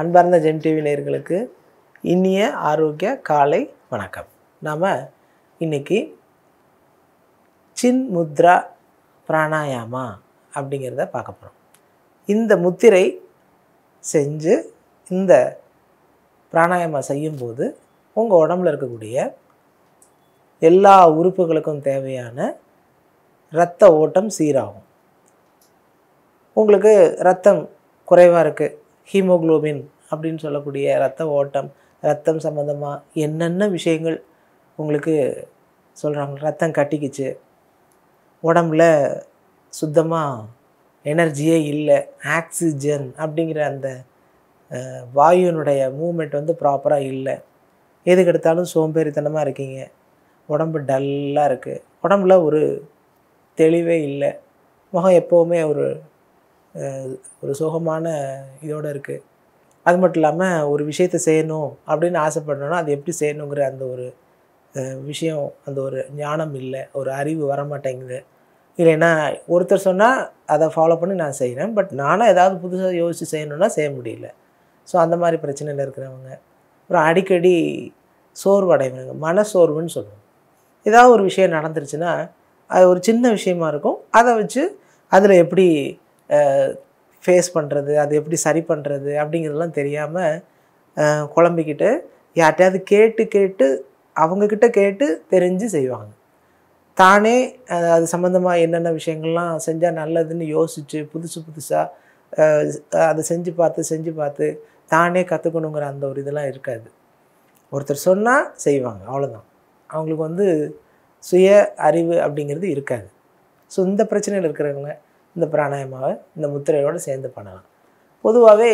அன்பார்ந்த GeM TV நேர்களுக்கு இனிய ஆரோக்கிய காலை வணக்கம் நாம் இன்றைக்கி சின் முத்ரா பிராணாயாமா அப்படிங்கிறத பார்க்க போகிறோம் இந்த முத்திரை செஞ்சு இந்த பிராணாயாமா செய்யும்போது உங்கள் உடம்புல இருக்கக்கூடிய எல்லா உறுப்புகளுக்கும் தேவையான இரத்த ஓட்டம் சீராகும் உங்களுக்கு ரத்தம் குறைவாக இருக்குது ஹீமோக்ளோபின் அப்படின்னு சொல்லக்கூடிய ரத்த ஓட்டம் ரத்தம் சம்மந்தமாக என்னென்ன விஷயங்கள் உங்களுக்கு சொல்கிறாங்க ரத்தம் கட்டிக்கிச்சு உடம்புல சுத்தமாக எனர்ஜியே இல்லை ஆக்சிஜன் அப்படிங்கிற அந்த வாயுனுடைய மூமெண்ட் வந்து ப்ராப்பராக இல்லை எதுக்கு எடுத்தாலும் சோம்பேறித்தனமாக இருக்கீங்க உடம்பு டல்லாக இருக்குது உடம்புல ஒரு தெளிவே இல்லை முகம் எப்போவுமே ஒரு ஒரு சுகமான இதோடு இருக்குது அது மட்டும் இல்லாமல் ஒரு விஷயத்தை செய்யணும் அப்படின்னு ஆசைப்படணும்னா அது எப்படி செய்யணுங்கிற அந்த ஒரு விஷயம் அந்த ஒரு ஞானம் இல்லை ஒரு அறிவு வரமாட்டேங்குது இல்லைன்னா ஒருத்தர் சொன்னால் அதை ஃபாலோ பண்ணி நான் செய்கிறேன் பட் நானும் ஏதாவது புதுசாக யோசித்து செய்யணும்னா செய்ய முடியல ஸோ அந்த மாதிரி பிரச்சனையில் இருக்கிறவங்க அப்புறம் அடிக்கடி சோர்வடைவனுங்க மன சோர்வுன்னு சொல்லுவோம் ஏதாவது ஒரு விஷயம் நடந்துருச்சுன்னா அது ஒரு சின்ன விஷயமா இருக்கும் அதை வச்சு அதில் எப்படி ஃபேஸ் பண்ணுறது அது எப்படி சரி பண்ணுறது அப்படிங்கிறதெல்லாம் தெரியாமல் குழம்பிக்கிட்டு யார்கிட்டயாவது கேட்டு கேட்டு அவங்கக்கிட்ட கேட்டு தெரிஞ்சு செய்வாங்க தானே அது சம்மந்தமாக என்னென்ன விஷயங்கள்லாம் செஞ்சால் நல்லதுன்னு யோசித்து புதுசு புதுசாக அதை செஞ்சு பார்த்து செஞ்சு பார்த்து தானே கற்றுக்கணுங்கிற அந்த ஒரு இதெல்லாம் இருக்காது ஒருத்தர் சொன்னால் செய்வாங்க அவ்வளோதான் அவங்களுக்கு வந்து சுய அறிவு அப்படிங்கிறது இருக்காது ஸோ இந்த பிரச்சனையில் இருக்கிறவங்க இந்த பிராணாயமாவை இந்த முத்திரையோடு சேர்ந்து பண்ணலாம் பொதுவாகவே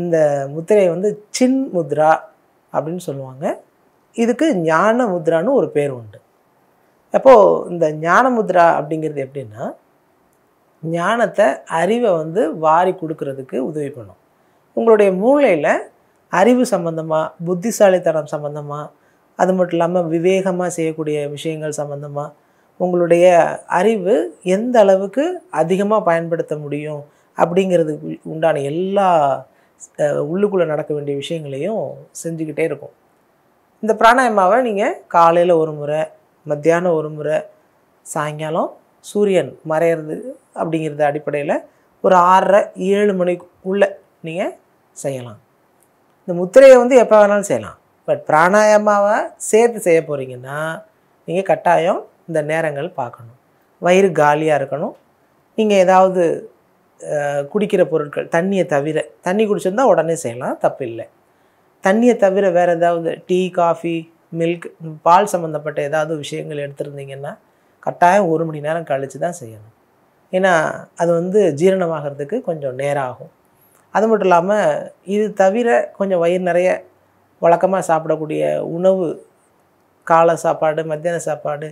இந்த முத்திரையை வந்து சின் முத்ரா அப்படின்னு சொல்லுவாங்க இதுக்கு ஞான முத்ரான்னு ஒரு பேர் உண்டு அப்போது இந்த ஞான முத்ரா அப்படிங்கிறது எப்படின்னா ஞானத்தை அறிவை வந்து வாரி கொடுக்கறதுக்கு உதவி பண்ணும் உங்களுடைய மூளையில் அறிவு சம்மந்தமாக புத்திசாலித்தனம் சம்மந்தமாக அது மட்டும் இல்லாமல் விவேகமாக செய்யக்கூடிய விஷயங்கள் சம்மந்தமாக உங்களுடைய அறிவு எந்த அளவுக்கு அதிகமாக பயன்படுத்த முடியும் அப்படிங்கிறதுக்கு உண்டான எல்லா உள்ளுக்குள்ளே நடக்க வேண்டிய விஷயங்களையும் செஞ்சுக்கிட்டே இருக்கும் இந்த பிராணாயமாவை நீங்கள் காலையில் ஒரு முறை மத்தியானம் ஒரு முறை சாயங்காலம் சூரியன் மறையிறது அப்படிங்கிறத அடிப்படையில் ஒரு ஆறரை ஏழு மணிக்குள்ளே நீங்கள் செய்யலாம் இந்த முத்திரையை வந்து எப்போ வேணாலும் செய்யலாம் பட் பிராணாயமாவை சேர்த்து செய்ய போகிறீங்கன்னா நீங்கள் கட்டாயம் இந்த நேரங்கள் பார்க்கணும் வயிறு காலியாக இருக்கணும் நீங்கள் ஏதாவது குடிக்கிற பொருட்கள் தண்ணியை தவிர தண்ணி குடிச்சிருந்தால் உடனே செய்யலாம் தப்பு இல்லை தண்ணியை தவிர வேறு ஏதாவது டீ காஃபி மில்க் பால் சம்மந்தப்பட்ட ஏதாவது விஷயங்கள் எடுத்திருந்தீங்கன்னா கட்டாயம் ஒரு மணி நேரம் கழித்து தான் செய்யணும் ஏன்னா அது வந்து ஜீரணமாகிறதுக்கு கொஞ்சம் நேரம் ஆகும் அது மட்டும் இல்லாமல் இது தவிர கொஞ்சம் வயிறு நிறைய வழக்கமாக சாப்பிடக்கூடிய உணவு காலை சாப்பாடு மத்தியான சாப்பாடு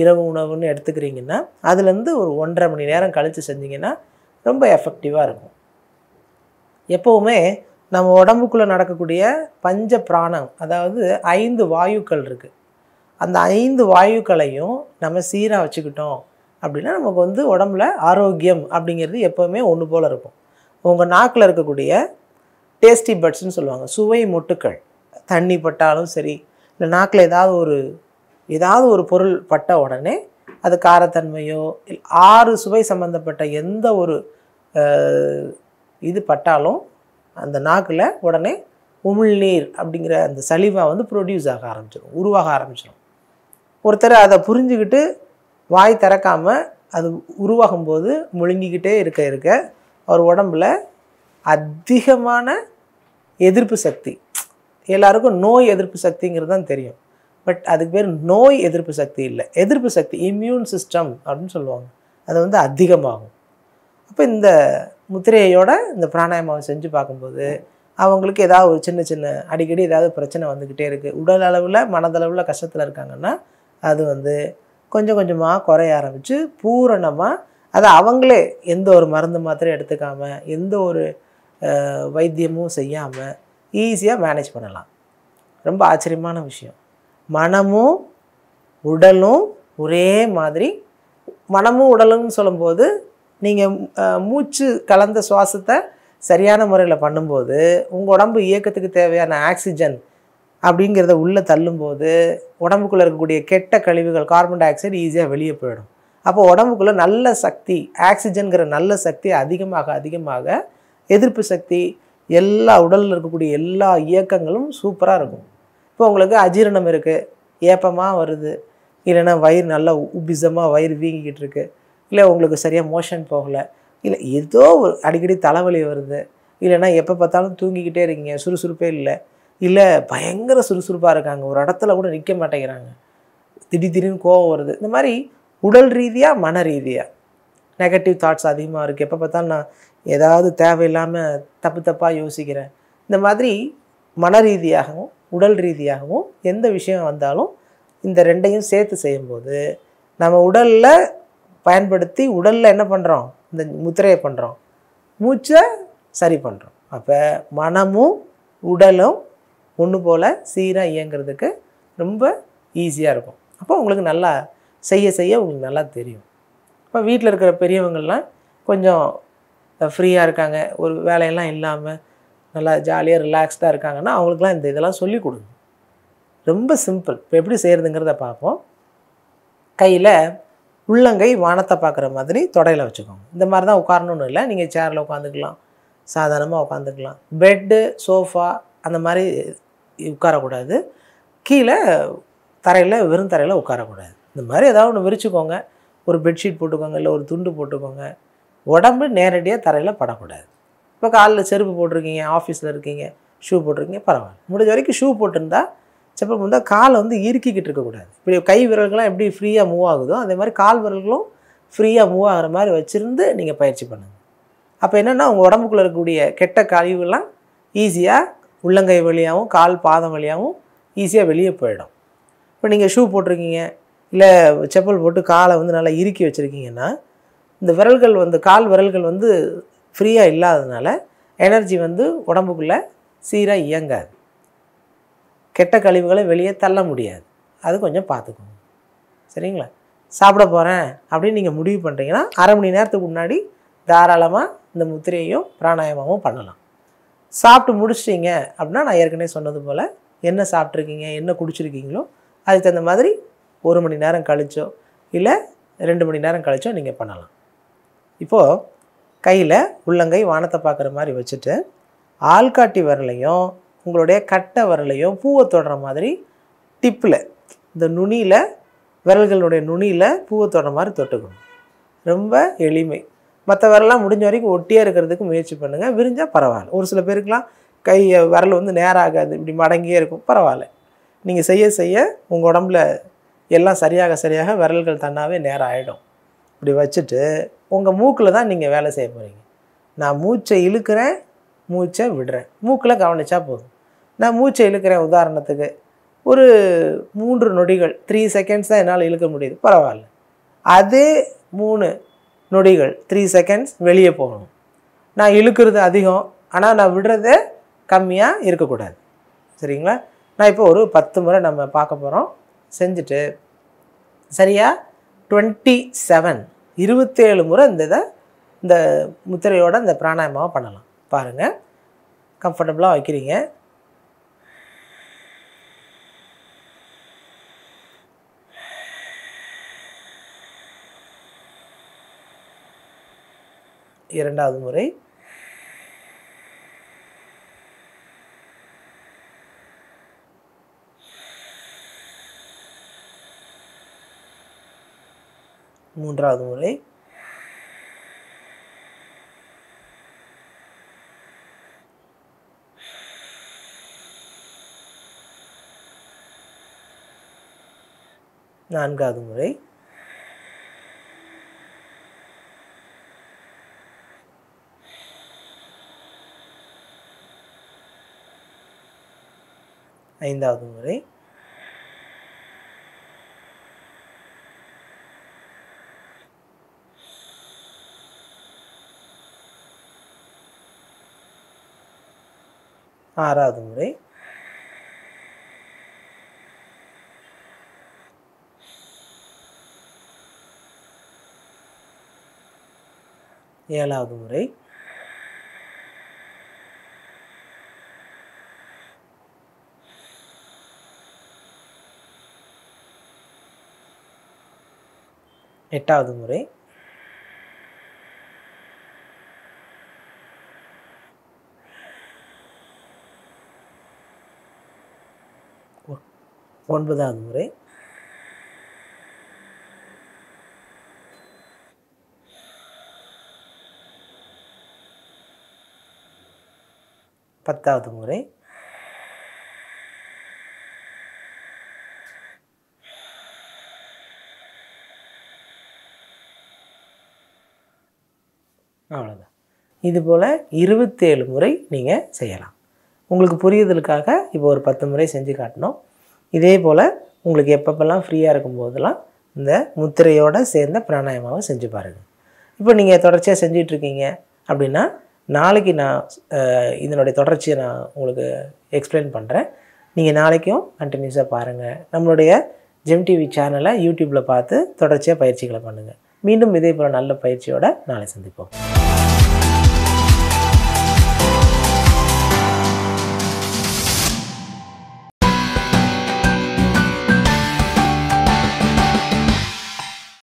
இரவு உணவுன்னு எடுத்துக்கிறீங்கன்னா அதுலேருந்து ஒரு ஒன்றரை மணி நேரம் கழித்து செஞ்சிங்கன்னா ரொம்ப எஃபெக்டிவாக இருக்கும் எப்போவுமே நம்ம உடம்புக்குள்ளே நடக்கக்கூடிய பஞ்ச பிராணம் அதாவது ஐந்து வாயுக்கள் இருக்குது அந்த ஐந்து வாயுக்களையும் நம்ம சீராக வச்சுக்கிட்டோம் அப்படின்னா நமக்கு வந்து உடம்புல ஆரோக்கியம் அப்படிங்கிறது எப்போவுமே ஒன்று போல் இருக்கும் உங்கள் நாக்கில் இருக்கக்கூடிய டேஸ்டி பட்ஸ்ன்னு சொல்லுவாங்க சுவை மொட்டுக்கள் தண்ணி பட்டாலும் சரி இல்லை நாக்கில் ஏதாவது ஒரு ஏதாவது ஒரு பொருள் பட்ட உடனே அது காரத்தன்மையோ ஆறு சுவை சம்மந்தப்பட்ட எந்த ஒரு இது பட்டாலும் அந்த நாக்கில் உடனே உமிழ்நீர் அப்படிங்கிற அந்த சலிவா வந்து ப்ரொடியூஸ் ஆக ஆரம்பிச்சிடும் உருவாக ஆரம்பிச்சிடும் ஒருத்தர் அதை புரிஞ்சுக்கிட்டு வாய் திறக்காமல் அது உருவாகும் போது முழுங்கிக்கிட்டே இருக்க இருக்க அவர் உடம்புல அதிகமான எதிர்ப்பு சக்தி எல்லாருக்கும் நோய் எதிர்ப்பு சக்திங்கிறது தான் தெரியும் பட் அதுக்கு பேர் நோய் எதிர்ப்பு சக்தி இல்லை எதிர்ப்பு சக்தி இம்யூன் சிஸ்டம் அப்படின்னு சொல்லுவாங்க அது வந்து அதிகமாகும் அப்போ இந்த முத்திரையோட இந்த பிராணாயாமாவை செஞ்சு பார்க்கும்போது அவங்களுக்கு ஏதாவது ஒரு சின்ன சின்ன அடிக்கடி ஏதாவது பிரச்சனை வந்துக்கிட்டே இருக்குது உடல் அளவில் மனதளவில் கஷ்டத்தில் இருக்காங்கன்னா அது வந்து கொஞ்சம் கொஞ்சமாக குறைய ஆரம்பித்து பூரணமாக அதை அவங்களே எந்த ஒரு மருந்து மாத்திரை எடுத்துக்காமல் எந்த ஒரு வைத்தியமும் செய்யாமல் ஈஸியாக மேனேஜ் பண்ணலாம் ரொம்ப ஆச்சரியமான விஷயம் மனமும் உடலும் ஒரே மாதிரி மனமும் உடலும்னு சொல்லும்போது நீங்கள் மூச்சு கலந்த சுவாசத்தை சரியான முறையில் பண்ணும்போது உங்கள் உடம்பு இயக்கத்துக்கு தேவையான ஆக்சிஜன் அப்படிங்கிறத உள்ளே தள்ளும்போது உடம்புக்குள்ளே இருக்கக்கூடிய கெட்ட கழிவுகள் கார்பன் டை ஆக்சைடு ஈஸியாக வெளியே போயிடும் அப்போ உடம்புக்குள்ளே நல்ல சக்தி ஆக்சிஜன்கிற நல்ல சக்தி அதிகமாக அதிகமாக எதிர்ப்பு சக்தி எல்லா உடலில் இருக்கக்கூடிய எல்லா இயக்கங்களும் சூப்பராக இருக்கும் இப்போ உங்களுக்கு அஜீரணம் இருக்குது ஏப்பமாக வருது இல்லைன்னா வயிறு நல்லா உபிசமாக வயிறு வீங்கிக்கிட்டு இருக்கு இல்லை உங்களுக்கு சரியாக மோஷன் போகலை இல்லை ஏதோ ஒரு அடிக்கடி தலைவலி வருது இல்லைன்னா எப்போ பார்த்தாலும் தூங்கிக்கிட்டே இருக்கீங்க சுறுசுறுப்பே இல்லை இல்லை பயங்கர சுறுசுறுப்பாக இருக்காங்க ஒரு இடத்துல கூட நிற்க மாட்டேங்கிறாங்க திடீர் திடீர்னு கோவம் வருது இந்த மாதிரி உடல் ரீதியாக மன ரீதியாக நெகட்டிவ் தாட்ஸ் அதிகமாக இருக்குது எப்போ பார்த்தாலும் நான் ஏதாவது தேவையில்லாமல் தப்பு தப்பாக யோசிக்கிறேன் இந்த மாதிரி மன ரீதியாகவும் உடல் ரீதியாகவும் எந்த விஷயம் வந்தாலும் இந்த ரெண்டையும் சேர்த்து செய்யும்போது நம்ம உடலில் பயன்படுத்தி உடலில் என்ன பண்ணுறோம் இந்த முத்திரையை பண்ணுறோம் மூச்சை சரி பண்ணுறோம் அப்போ மனமும் உடலும் ஒன்று போல் சீராக இயங்கிறதுக்கு ரொம்ப ஈஸியாக இருக்கும் அப்போ உங்களுக்கு நல்லா செய்ய செய்ய உங்களுக்கு நல்லா தெரியும் இப்போ வீட்டில் இருக்கிற பெரியவங்கள்லாம் கொஞ்சம் ஃப்ரீயாக இருக்காங்க ஒரு வேலையெல்லாம் இல்லாமல் நல்லா ஜாலியாக ரிலாக்ஸ்டாக இருக்காங்கன்னா அவங்களுக்குலாம் இந்த இதெல்லாம் சொல்லிக் கொடுங்க ரொம்ப சிம்பிள் இப்போ எப்படி செய்கிறதுங்கிறத பார்ப்போம் கையில் உள்ளங்கை வானத்தை பார்க்குற மாதிரி தொடையில் வச்சுக்கோங்க இந்த மாதிரி தான் உட்காரணும்னு இல்லை நீங்கள் சேரில் உட்காந்துக்கலாம் சாதாரணமாக உட்காந்துக்கலாம் பெட்டு சோஃபா அந்த மாதிரி உட்காரக்கூடாது கீழே தரையில் வெறும் தரையில் உட்காரக்கூடாது இந்த மாதிரி ஏதாவது ஒன்று விரிச்சுக்கோங்க ஒரு பெட்ஷீட் போட்டுக்கோங்க இல்லை ஒரு துண்டு போட்டுக்கோங்க உடம்பு நேரடியாக தரையில் படக்கூடாது இப்போ காலில் செருப்பு போட்டிருக்கீங்க ஆஃபீஸில் இருக்கீங்க ஷூ போட்டிருக்கீங்க பரவாயில்ல முடிஞ்ச வரைக்கும் ஷூ போட்டிருந்தா செப்பல் போட்டால் காலை வந்து இறுக்கிக்கிட்டு இருக்கக்கூடாது இப்படி கை விரல்கள்லாம் எப்படி ஃப்ரீயாக மூவ் ஆகுதோ அதே மாதிரி கால் விரல்களும் ஃப்ரீயாக மூவ் ஆகிற மாதிரி வச்சுருந்து நீங்கள் பயிற்சி பண்ணுங்கள் அப்போ என்னென்னா உங்கள் உடம்புக்குள்ளே இருக்கக்கூடிய கெட்ட கழிவுலாம் ஈஸியாக உள்ளங்கை வழியாகவும் கால் பாதம் வழியாகவும் ஈஸியாக வெளியே போயிடும் இப்போ நீங்கள் ஷூ போட்டிருக்கீங்க இல்லை செப்பல் போட்டு காலை வந்து நல்லா இறுக்கி வச்சுருக்கீங்கன்னா இந்த விரல்கள் வந்து கால் விரல்கள் வந்து ஃப்ரீயாக இல்லாததுனால எனர்ஜி வந்து உடம்புக்குள்ளே சீராக இயங்காது கெட்ட கழிவுகளை வெளியே தள்ள முடியாது அது கொஞ்சம் பார்த்துக்கோங்க சரிங்களா சாப்பிட போகிறேன் அப்படின்னு நீங்கள் முடிவு பண்ணுறீங்கன்னா அரை மணி நேரத்துக்கு முன்னாடி தாராளமாக இந்த முத்திரையையும் பிராணாயமாவும் பண்ணலாம் சாப்பிட்டு முடிச்சிட்டிங்க அப்படின்னா நான் ஏற்கனவே சொன்னது போல் என்ன சாப்பிட்ருக்கீங்க என்ன குடிச்சிருக்கீங்களோ அதுக்கு தகுந்த மாதிரி ஒரு மணி நேரம் கழிச்சோ இல்லை ரெண்டு மணி நேரம் கழிச்சோ நீங்கள் பண்ணலாம் இப்போது கையில் உள்ளங்கை வானத்தை பார்க்குற மாதிரி வச்சுட்டு ஆள்காட்டி விரலையும் உங்களுடைய கட்டை விரலையும் பூவை தொடுற மாதிரி டிப்பில் இந்த நுனியில் விரல்களுடைய நுனியில் பூவை தொடுற மாதிரி தொட்டுக்கணும் ரொம்ப எளிமை மற்ற விரலாம் முடிஞ்ச வரைக்கும் ஒட்டியாக இருக்கிறதுக்கு முயற்சி பண்ணுங்கள் விரிஞ்சால் பரவாயில்ல ஒரு சில பேருக்கெலாம் கை விரல் வந்து நேராகாது இப்படி மடங்கியே இருக்கும் பரவாயில்ல நீங்கள் செய்ய செய்ய உங்கள் உடம்புல எல்லாம் சரியாக சரியாக விரல்கள் தன்னாகவே நேரம் ஆகிடும் இப்படி வச்சுட்டு உங்கள் மூக்கில் தான் நீங்கள் வேலை செய்ய போகிறீங்க நான் மூச்சை இழுக்கிறேன் மூச்சை விடுறேன் மூக்கில் கவனித்தா போதும் நான் மூச்சை இழுக்கிறேன் உதாரணத்துக்கு ஒரு மூன்று நொடிகள் த்ரீ செகண்ட்ஸ் தான் என்னால் இழுக்க முடியுது பரவாயில்ல அதே மூணு நொடிகள் த்ரீ செகண்ட்ஸ் வெளியே போகணும் நான் இழுக்கிறது அதிகம் ஆனால் நான் விடுறதே கம்மியாக இருக்கக்கூடாது சரிங்களா நான் இப்போ ஒரு பத்து முறை நம்ம பார்க்க போகிறோம் செஞ்சுட்டு சரியா டுவெண்ட்டி செவன் இருபத்தேழு முறை இந்த இதை இந்த முத்திரையோடு இந்த பிராணாயமாவை பண்ணலாம் பாருங்கள் கம்ஃபர்டபுளாக வைக்கிறீங்க இரண்டாவது முறை மூன்றாவது முறை நான்காவது முறை ஐந்தாவது முறை ஆறாவது முறை ஏழாவது முறை எட்டாவது முறை ஒன்பதாவது முறை பத்தாவது முறை அவ்வளோதான் இதுபோல் இருபத்தேழு முறை நீங்கள் செய்யலாம் உங்களுக்கு புரியுதலுக்காக இப்போ ஒரு பத்து முறை செஞ்சு காட்டணும் இதே போல் உங்களுக்கு எப்பப்பெல்லாம் ஃப்ரீயாக இருக்கும் போதெல்லாம் இந்த முத்திரையோடு சேர்ந்த பிராணாயமாவை செஞ்சு பாருங்கள் இப்போ நீங்கள் தொடர்ச்சியாக செஞ்சிகிட்ருக்கீங்க அப்படின்னா நாளைக்கு நான் இதனுடைய தொடர்ச்சியை நான் உங்களுக்கு எக்ஸ்பிளைன் பண்ணுறேன் நீங்கள் நாளைக்கும் கண்டினியூஸாக பாருங்கள் நம்மளுடைய ஜெம் டிவி சேனலை யூடியூப்பில் பார்த்து தொடர்ச்சியாக பயிற்சிகளை பண்ணுங்கள் மீண்டும் இதே போல் நல்ல பயிற்சியோடு நாளை சந்திப்போம்